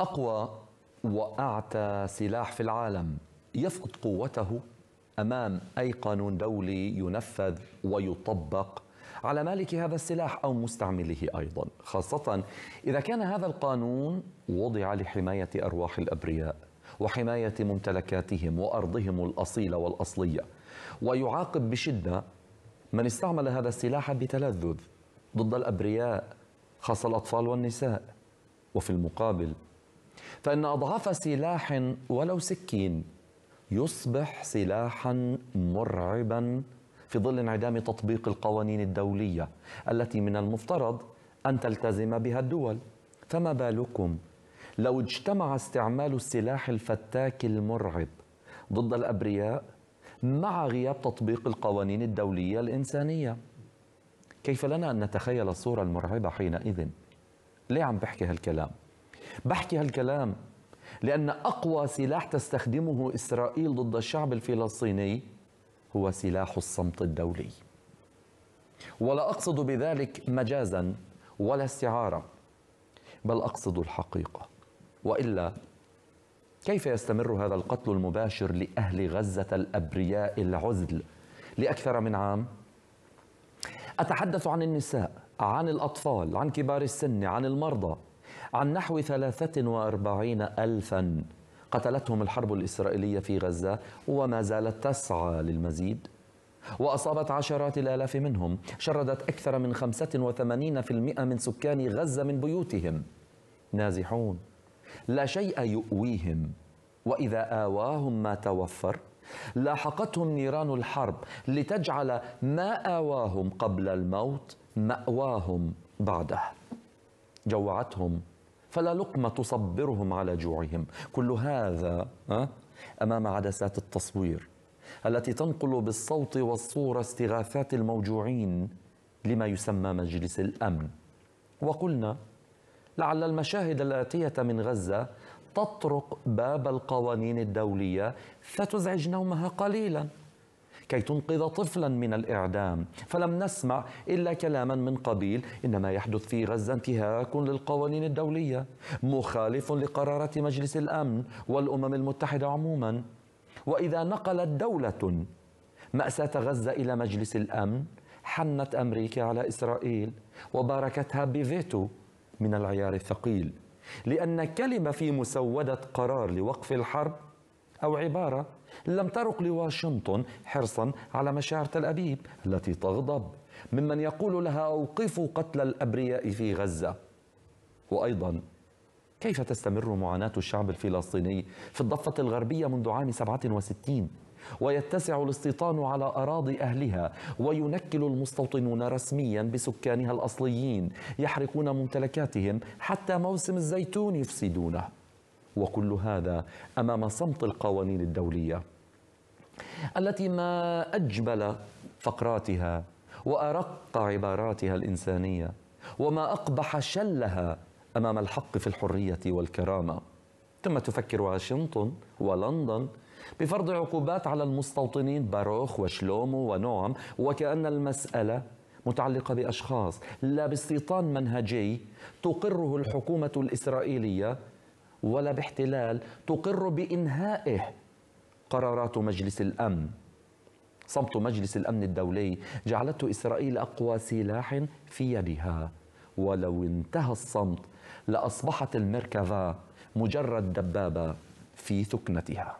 أقوى وأعتى سلاح في العالم يفقد قوته أمام أي قانون دولي ينفذ ويطبق على مالك هذا السلاح أو مستعمله أيضا خاصة إذا كان هذا القانون وضع لحماية أرواح الأبرياء وحماية ممتلكاتهم وأرضهم الأصيلة والأصلية ويعاقب بشدة من استعمل هذا السلاح بتلذذ ضد الأبرياء خاصة الأطفال والنساء وفي المقابل فإن أضعاف سلاح ولو سكين يصبح سلاحا مرعبا في ظل انعدام تطبيق القوانين الدولية التي من المفترض أن تلتزم بها الدول فما بالكم لو اجتمع استعمال السلاح الفتاك المرعب ضد الأبرياء مع غياب تطبيق القوانين الدولية الإنسانية كيف لنا أن نتخيل الصورة المرعبة حينئذ؟ ليه عم بحكي هالكلام؟ بحكي هالكلام لأن أقوى سلاح تستخدمه إسرائيل ضد الشعب الفلسطيني هو سلاح الصمت الدولي ولا أقصد بذلك مجازا ولا استعارة بل أقصد الحقيقة وإلا كيف يستمر هذا القتل المباشر لأهل غزة الأبرياء العزل لأكثر من عام؟ أتحدث عن النساء عن الأطفال عن كبار السن عن المرضى عن نحو 43 ألفا قتلتهم الحرب الإسرائيلية في غزة وما زالت تسعى للمزيد وأصابت عشرات الآلاف منهم شردت أكثر من 85% من سكان غزة من بيوتهم نازحون لا شيء يؤويهم وإذا آواهم ما توفر لاحقتهم نيران الحرب لتجعل ما آواهم قبل الموت مأواهم بعده جوعتهم فلا لقمة تصبرهم على جوعهم كل هذا أمام عدسات التصوير التي تنقل بالصوت والصورة استغاثات الموجوعين لما يسمى مجلس الأمن وقلنا لعل المشاهد الآتية من غزة تطرق باب القوانين الدولية فتزعج نومها قليلاً كي تنقذ طفلا من الإعدام فلم نسمع إلا كلاما من قبيل إن ما يحدث في غزة انتهاك للقوانين الدولية مخالف لقرارات مجلس الأمن والأمم المتحدة عموما وإذا نقلت دولة مأساة غزة إلى مجلس الأمن حنت أمريكا على إسرائيل وباركتها بفيتو من العيار الثقيل لأن كلمة في مسودة قرار لوقف الحرب أو عبارة لم ترق لواشنطن حرصا على مشاعر تل أبيب التي تغضب ممن يقول لها أوقفوا قتل الأبرياء في غزة وأيضا كيف تستمر معاناة الشعب الفلسطيني في الضفة الغربية منذ عام 67 ويتسع الاستيطان على أراضي أهلها وينكل المستوطنون رسميا بسكانها الأصليين يحرقون ممتلكاتهم حتى موسم الزيتون يفسدونه وكل هذا امام صمت القوانين الدوليه التي ما اجبل فقراتها وارق عباراتها الانسانيه وما اقبح شلها امام الحق في الحريه والكرامه ثم تفكر واشنطن ولندن بفرض عقوبات على المستوطنين باروخ وشلومو ونعم وكأن المسألة متعلقة بأشخاص لا باستيطان منهجي تقره الحكومة الإسرائيلية ولا باحتلال تقر بإنهائه قرارات مجلس الأمن صمت مجلس الأمن الدولي جعلته إسرائيل أقوى سلاح في يدها ولو انتهى الصمت لأصبحت المركبه مجرد دبابة في ثكنتها